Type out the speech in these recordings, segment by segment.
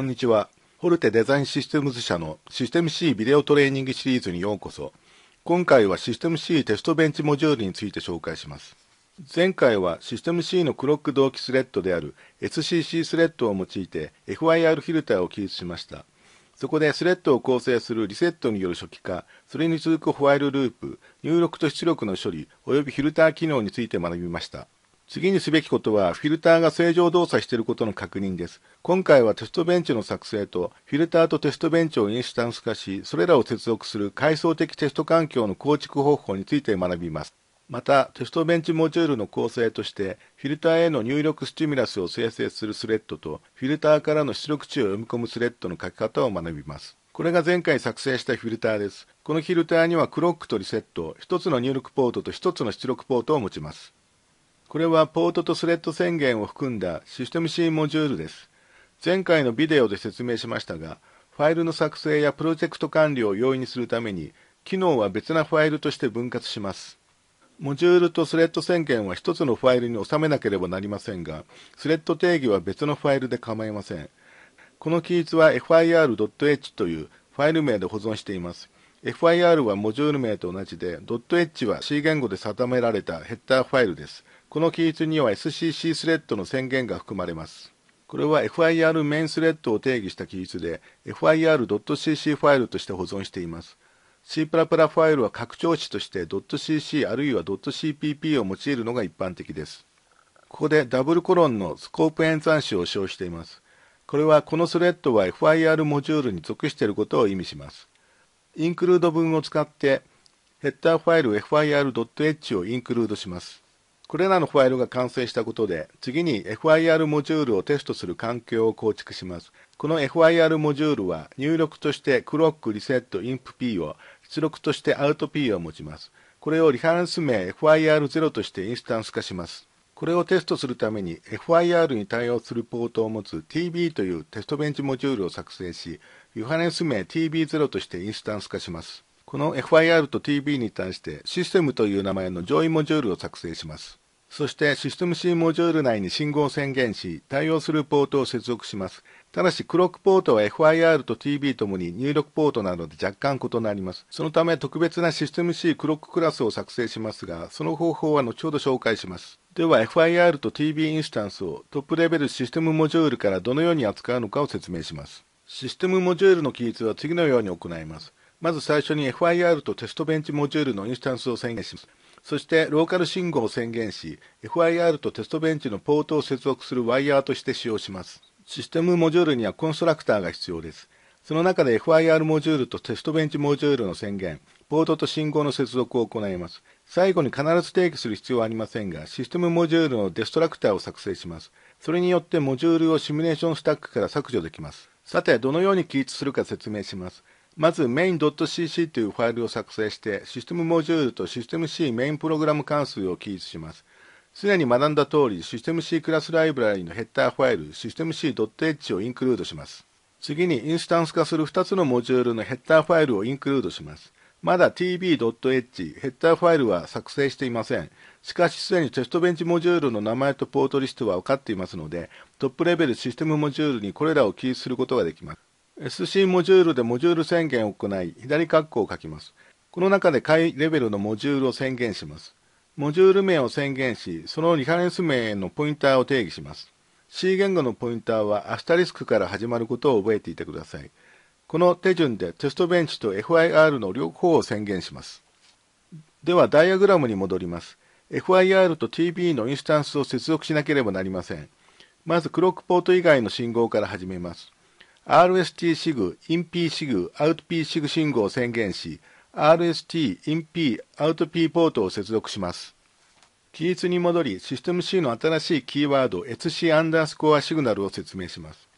こんにちは。ホルテデザインシステムズ社のシステム C ビデオトレーニングシリーズにようこそ。今回はシステム C テストベンチモジュールについて紹介します。前回はシステム C のクロック同期スレッドである SCC スレッドを用いて FIR フィルターを記述しました。そこでスレッドを構成するリセットによる初期化、それに続くフワイルループ、入力と出力の処理、及びフィルター機能について学びました。次にすべきことは、フィルターが正常動作していることの確認です。今回はテストベンチの作成と、フィルターとテストベンチをインスタンス化し、それらを接続する階層的テスト環境の構築方法について学びます。また、テストベンチモジュールの構成として、フィルターへの入力スチミュラスを生成するスレッドと、フィルターからの出力値を読み込むスレッドの書き方を学びます。これが前回作成したフィルターです。このフィルターにはクロックとリセット、1つの入力ポートと1つの出力ポートを持ちます。これはポートとスレッド宣言を含んだシステムシーンモジュールです。前回のビデオで説明しましたが、ファイルの作成やプロジェクト管理を容易にするために、機能は別なファイルとして分割します。モジュールとスレッド宣言は1つのファイルに収めなければなりませんが、スレッド定義は別のファイルで構いません。この記述は fir.h というファイル名で保存しています。FIR はモジュール名と同じで、ドッットエジは C 言語で定められたヘッダーファイルです。この記述には SCC スレッドの宣言が含まれます。これは FIR メインスレッドを定義した記述で、fir.cc ファイルとして保存しています。C++ ファイルは拡張子として .cc あるいは .cpp を用いるのが一般的です。ここでダブルコロンのスコープ演算子を使用しています。これはこのスレッドは FIR モジュールに属していることを意味します。インクルード文を使ってヘッダーファイル fir.h をインクルードします。これらのファイルが完成したことで、次に FIR モジュールをテストする環境を構築します。この FIR モジュールは入力としてクロックリセットインプ P を、出力としてアウト P を持ちます。これをリファレンス名 FIR0 としてインスタンス化します。これをテストするために FIR に対応するポートを持つ TB というテストベンチモジュールを作成し、ユハネス名 TB0 としてインスタンス化します。この FIR と TB に対してシステムという名前の上位モジュールを作成します。そしてシステム C モジュール内に信号を宣言し、対応するポートを接続します。ただし、クロックポートは FIR と TB ともに入力ポートなどで若干異なります。そのため特別なシステム C クロッククラスを作成しますが、その方法は後ほど紹介します。では FIR と TB インスタンスをトップレベルシステムモジュールからどのように扱うのかを説明します。システムモジュールの記述は次のように行います。まず最初に FIR とテストベンチモジュールのインスタンスを宣言します。そしてローカル信号を宣言し、FIR とテストベンチのポートを接続するワイヤーとして使用します。システムモジュールにはコンストラクターが必要です。その中で FIR モジュールとテストベンチモジュールの宣言、ポートと信号の接続を行います。最後に必ず定義する必要はありませんが、システムモジュールのデストラクターを作成します。それによってモジュールをシミュレーションスタックから削除できます。さて、どのように記述するか説明します。まず main.cc というファイルを作成して、システムモジュールとシステム C メインプログラム関数を記述します。すでに学んだ通り、システム C クラスライブラリのヘッダーファイル、システム C.h をインクルードします。次にインスタンス化する2つのモジュールのヘッダーファイルをインクルードします。まだ tb.h ヘッダーファイルは作成していません。しかしすでにテストベンチモジュールの名前とポートリストは分かっていますので、トップレベルシステムモジュールにこれらを記述することができます。SC モジュールでモジュール宣言を行い、左括弧を書きます。この中で下レベルのモジュールを宣言します。モジュール名を宣言し、そのリファレンス名のポインターを定義します。C 言語のポインターはアスタリスクから始まることを覚えていてください。この手順でテストベンチと FIR の両方を宣言します。では、ダイアグラムに戻ります。FIR と TB のインスタンスを接続しなければなりません。まず、クロックポート以外の信号から始めます。RST シグ、INP シグ、OutP シグ信号を宣言し、RST、INP、OutP ポートを接続します。記述に戻り、システム C の新しいキーワード SC アンダースコアシグナルを説明します。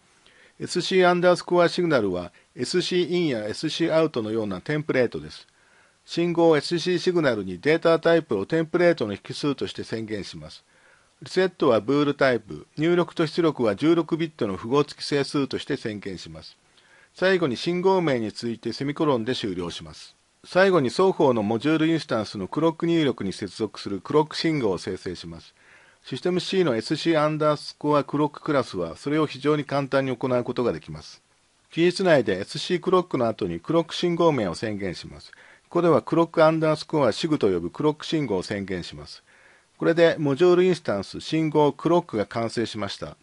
SC アンダースコアシグナルは SC インや SC アウトのようなテンプレートです。信号 SC シグナルにデータタイプをテンプレートの引数として宣言します。リセットはブールタイプ、入力と出力は16ビットの符号付き整数として宣言します。最後に信号名についてセミコロンで終了します。最後に双方のモジュールインスタンスのクロック入力に接続するクロック信号を生成します。システム C の SC アンダースコアクロッククラスはそれを非常に簡単に行うことができます。記述内で SC クロックの後にクロック信号面を宣言します。ここではクロックアンダースコアシグと呼ぶクロック信号を宣言します。これでモジュールインスタンス信号クロックが完成しました。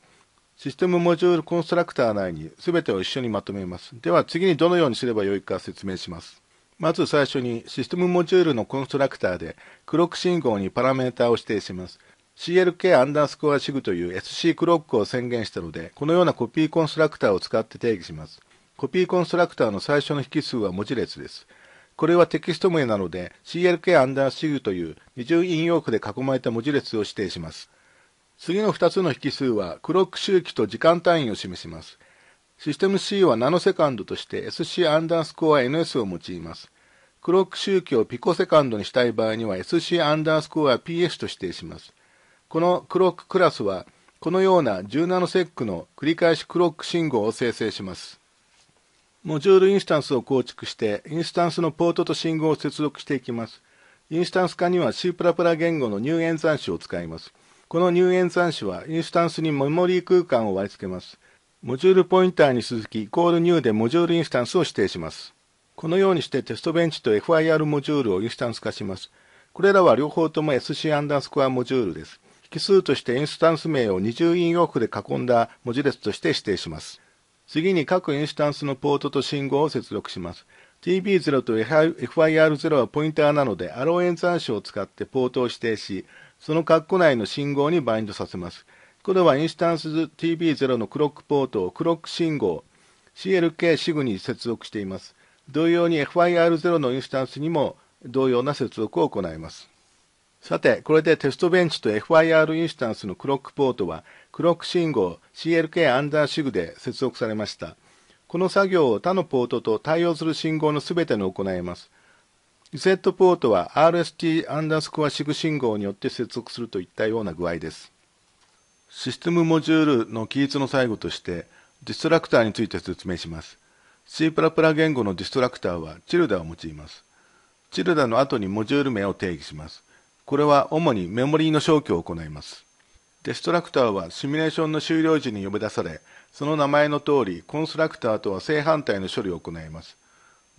システムモジュールコンストラクター内に全てを一緒にまとめます。では次にどのようにすればよいか説明します。まず最初にシステムモジュールのコンストラクターでクロック信号にパラメータを指定します。CLK アンダースコアシグという SC クロックを宣言したので、このようなコピーコンストラクターを使って定義します。コピーコンストラクターの最初の引数は文字列です。これはテキスト名なので、CLK アンダーシグという二重引用句で囲まれた文字列を指定します。次の二つの引数は、クロック周期と時間単位を示します。システム C はナノセカンドとして SC アンダースコア NS を用います。クロック周期をピコセカンドにしたい場合には SC アンダースコア PS と指定します。このクロッククラスは、このような17セックの繰り返しクロック信号を生成します。モジュールインスタンスを構築して、インスタンスのポートと信号を接続していきます。インスタンス化には C++ 言語の入演算子を使います。この入演算子はインスタンスにメモリー空間を割り付けます。モジュールポインターに続き、イコールニューでモジュールインスタンスを指定します。このようにしてテストベンチと FIR モジュールをインスタンス化します。これらは両方とも SC アンダースコアモジュールです。引数としてインスタンス名を二重引用符で囲んだ文字列として指定します。次に各インスタンスのポートと信号を接続します。TB0 と FIR0 はポインターなので、アロー演算子を使ってポートを指定し、その括弧内の信号にバインドさせます。これはインスタンス TB0 のクロックポートをクロック信号 CLK シグに接続しています。同様に FIR0 のインスタンスにも同様な接続を行います。さて、これでテストベンチと FIR インスタンスのクロックポートは、クロック信号 CLK アンダーシグで接続されました。この作業を他のポートと対応する信号のすべてに行います。リセットポートは RST アンダースコアシグ信号によって接続するといったような具合です。システムモジュールの記述の最後として、ディストラクターについて説明します。C++ 言語のディストラクターはチルダを用います。チルダの後にモジュール名を定義します。これは主にメモリーの消去を行います。デストラクターはシミュレーションの終了時に呼び出され、その名前の通り、コンストラクターとは正反対の処理を行います。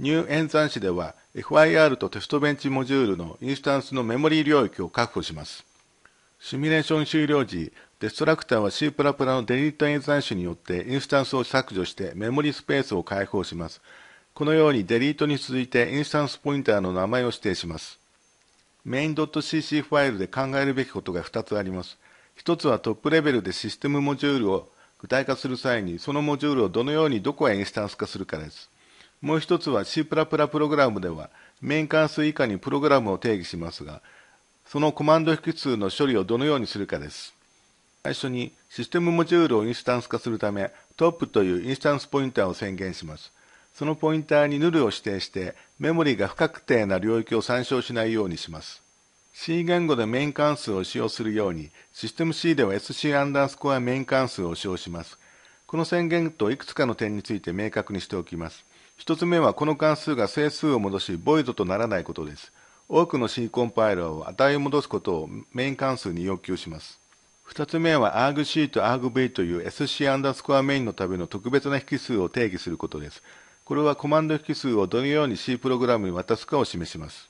ニュー演算子では FIR とテストベンチモジュールのインスタンスのメモリー領域を確保します。シミュレーション終了時、デストラクターは C++ のデリート演算子によってインスタンスを削除してメモリスペースを開放します。このようにデリートに続いてインスタンスポインターの名前を指定します。main.cc ファイルで考えるべきことが2つあります。1つはトップレベルでシステムモジュールを具体化する際に、そのモジュールをどのようにどこへインスタンス化するかです。もう1つは C++ プログラムでは、面関数以下にプログラムを定義しますが、そのコマンド引数の処理をどのようにするかです。最初にシステムモジュールをインスタンス化するため、トップというインスタンスポインターを宣言します。そのポインターにヌルを指定してメモリが不確定な領域を参照しないようにします。C 言語でメイン関数を使用するように、システム C では SC アンダースコアメイン関数を使用します。この宣言といくつかの点について明確にしておきます。1つ目はこの関数が整数を戻し、ボイドとならないことです。多くの C コンパイラーを値を戻すことをメイン関数に要求します。2つ目は argc と argv という SC アンダースコアメインのための特別な引数を定義することです。これはコマンド引数をどのように C プログラムに渡すかを示します。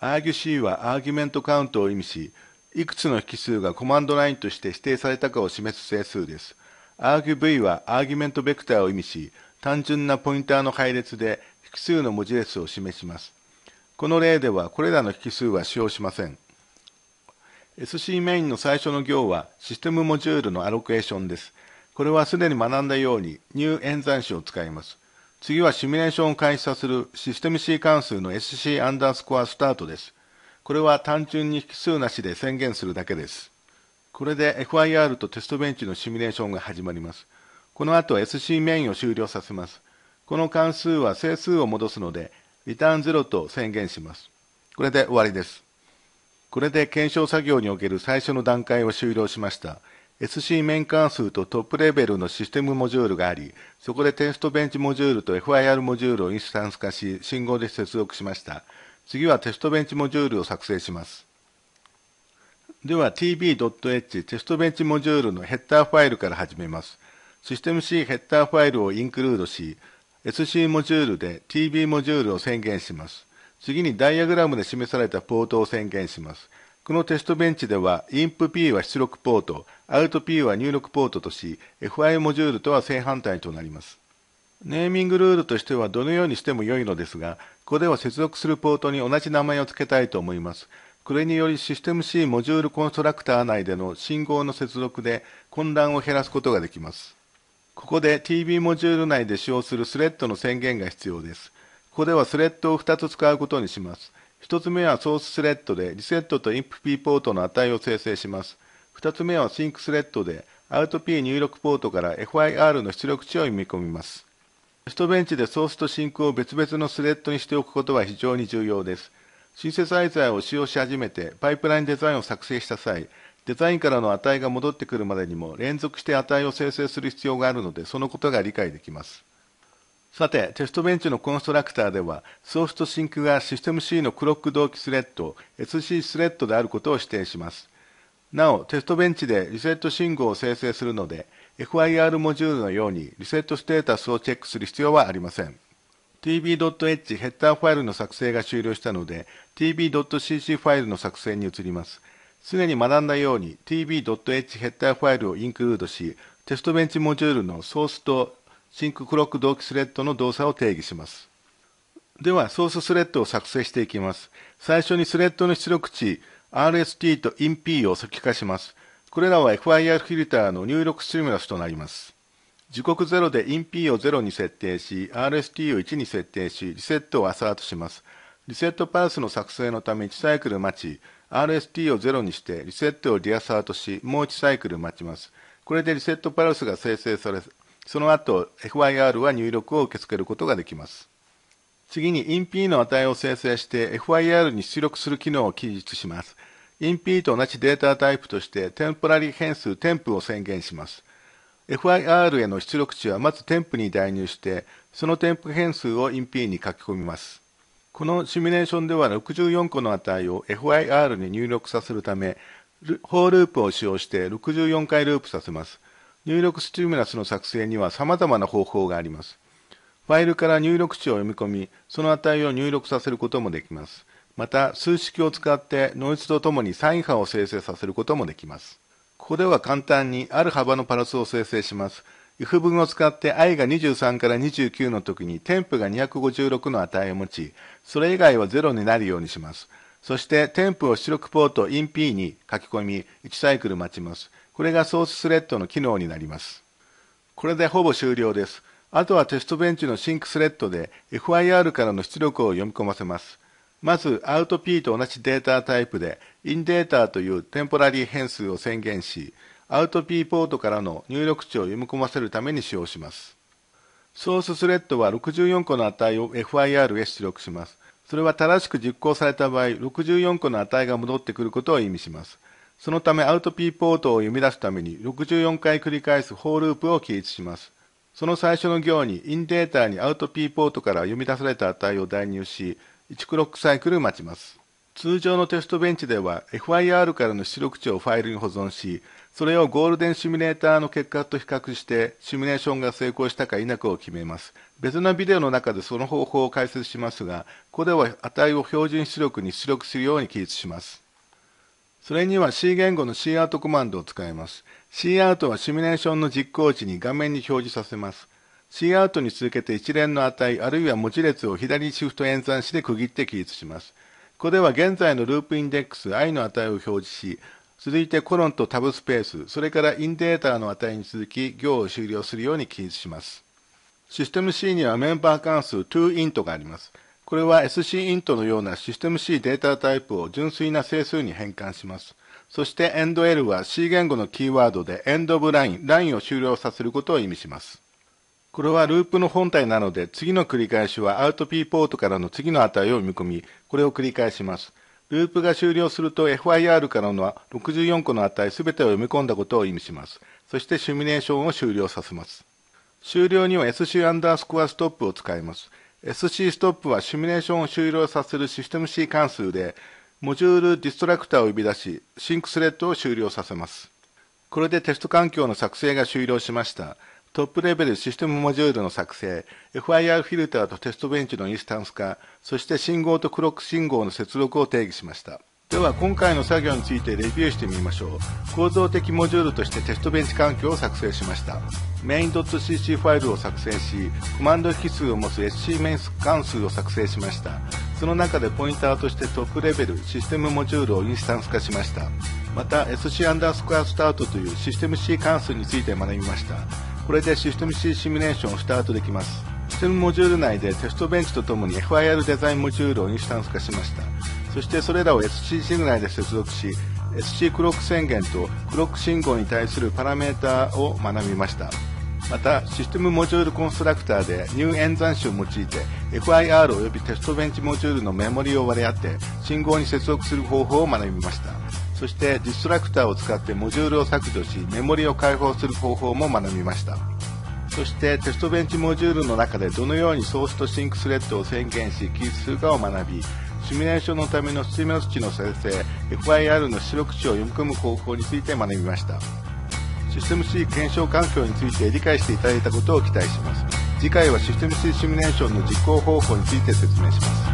argc はアーギュメントカウントを意味し、いくつの引数がコマンドラインとして指定されたかを示す整数です。argv はアーギュメントベクターを意味し、単純なポインターの配列で引数の文字列を示します。この例ではこれらの引数は使用しません。SC メインの最初の行はシステムモジュールのアロケーションです。これはすでに学んだように new 演算子を使います。次はシミュレーションを開始させるシステム C 関数の SC アンダースコアスタートです。これは単純に引数なしで宣言するだけです。これで FIR とテストベンチのシミュレーションが始まります。この後 SC メインを終了させます。この関数は整数を戻すので、リターン0と宣言します。これで終わりです。これで検証作業における最初の段階を終了しました。SC 面関数とトップレベルのシステムモジュールがあり、そこでテストベンチモジュールと FIR モジュールをインスタンス化し、信号で接続しました。次はテストベンチモジュールを作成します。では tb.h テストベンチモジュールのヘッダーファイルから始めます。システム C ヘッダーファイルをインクルードし、SC モジュールで TB モジュールを宣言します。次にダイアグラムで示されたポートを宣言します。このテストベンチでは、INP-P は出力ポート、OUT-P は入力ポートとし、FI モジュールとは正反対となります。ネーミングルールとしてはどのようにしても良いのですが、ここでは接続するポートに同じ名前を付けたいと思います。これによりシステム C モジュールコンストラクター内での信号の接続で混乱を減らすことができます。ここで TB モジュール内で使用するスレッドの宣言が必要です。ここではスレッドを2つ使うことにします。1つ目はソーススレッドでリセットとインプ p ポートの値を生成します。2つ目はシンクスレッドで OutP 入力ポートから FIR の出力値を読み込みます。テストベンチでソースとシンクを別々のスレッドにしておくことは非常に重要です。シンセサイザーを使用し始めてパイプラインデザインを作成した際、デザインからの値が戻ってくるまでにも連続して値を生成する必要があるので、そのことが理解できます。さて、テストベンチのコンストラクターでは、ソースとシンクがシステム C のクロック同期スレッド、SC スレッドであることを指定します。なお、テストベンチでリセット信号を生成するので、FIR モジュールのようにリセットステータスをチェックする必要はありません。tb.h ヘッダーファイルの作成が終了したので、tb.cc ファイルの作成に移ります。すでに学んだように tb.h ヘッダーファイルをインクルードし、テストベンチモジュールのソースとシンククロック同期スレッドの動作を定義します。では、ソーススレッドを作成していきます。最初にスレッドの出力値 RST と INP を初期化します。これらは FIR フィルターの入力シミュラスとなります。時刻0で INP を0に設定し、RST を1に設定し、リセットをアサートします。リセットパルスの作成のため1サイクル待ち、RST を0にしてリセットをリアサートし、もう1サイクル待ちます。これでリセットパルスが生成され、その後、FIR は入力を受け付けることができます。次に INP の値を生成して FIR に出力する機能を記述します。INP と同じデータタイプとしてテンポラリ変数テンプを宣言します。FIR への出力値はまずテンプに代入して、そのテンプ変数を INP に書き込みます。このシミュレーションでは64個の値を FIR に入力させるため、フォーループを使用して64回ループさせます。入力スチュームラスの作成には様々な方法があります。ファイルから入力値を読み込み、その値を入力させることもできます。また、数式を使ってノイズとともにサイン波を生成させることもできます。ここでは簡単にある幅のパラスを生成します。if 文を使って i が23から29の時に添付が256の値を持ち、それ以外は0になるようにします。そして添付を出力ポート in p に書き込み、1サイクル待ちます。これがソーススレッドの機能になります。これでほぼ終了です。あとはテストベンチのシンクスレッドで FIR からの出力を読み込ませます。まず OutP と同じデータタイプでインデータというテンポラリー変数を宣言し OutP ポートからの入力値を読み込ませるために使用します。ソーススレッドは64個の値を FIR へ出力します。それは正しく実行された場合64個の値が戻ってくることを意味します。そのためアウト P ポートを読み出すために64回繰り返すフォーループを記述します。その最初の行にインデータにアウト P ポートから読み出された値を代入し、1クロックサイクル待ちます。通常のテストベンチでは FIR からの出力値をファイルに保存し、それをゴールデンシミュレーターの結果と比較して、シミュレーションが成功したか否かを決めます。別のビデオの中でその方法を解説しますが、ここでは値を標準出力に出力するように記述します。それには C 言語の C アートコマンドを使います。C アートはシミュレーションの実行値に画面に表示させます。C アートに続けて一連の値、あるいは文字列を左シフト演算して区切って記述します。ここでは現在のループインデックス i の値を表示し、続いてコロンとタブスペース、それからインデータの値に続き行を終了するように記述します。システム C にはメンバー関数 toInt があります。これは SCINT のようなシステム C データタイプを純粋な整数に変換します。そして EndL は C 言語のキーワードで End of Line、ラインを終了させることを意味します。これはループの本体なので次の繰り返しはアウト P ポートからの次の値を読み込み、これを繰り返します。ループが終了すると FIR からの64個の値すべてを読み込んだことを意味します。そしてシミュレーションを終了させます。終了には SC アンダースコアストップを使います。SC ストップはシミュレーションを終了させるシステム C 関数で、モジュールディストラクターを呼び出し、シンクスレッドを終了させます。これでテスト環境の作成が終了しました。トップレベルシステムモジュールの作成、FIR フィルターとテストベンチのインスタンス化、そして信号とクロック信号の接続を定義しました。では今回の作業についてレビューしてみましょう構造的モジュールとしてテストベンチ環境を作成しましたメイン c c ファイルを作成しコマンド引数を持つ SC 面関数を作成しましたその中でポインターとしてトップレベルシステムモジュールをインスタンス化しましたまた SC アンダースコアスタートというシステム C 関数について学びましたこれでシステム C シミュレーションをスタートできますシステムモジュール内でテストベンチとともに FIR デザインモジュールをインスタンス化しましたそしてそれらを SC シグナルで接続し SC クロック宣言とクロック信号に対するパラメータを学びましたまたシステムモジュールコンストラクターでニュー演算子を用いて FIR およびテストベンチモジュールのメモリを割り当て信号に接続する方法を学びましたそしてディストラクターを使ってモジュールを削除しメモリを解放する方法も学びましたそしてテストベンチモジュールの中でどのようにソースとシンクスレッドを宣言し記述するかを学びシミュレーションのためのスチメロスチの生成 FIR の出力値を読み込む方法について学びましたシステム C 検証環境について理解していただいたことを期待します次回はシステム C シミュレーションの実行方法について説明します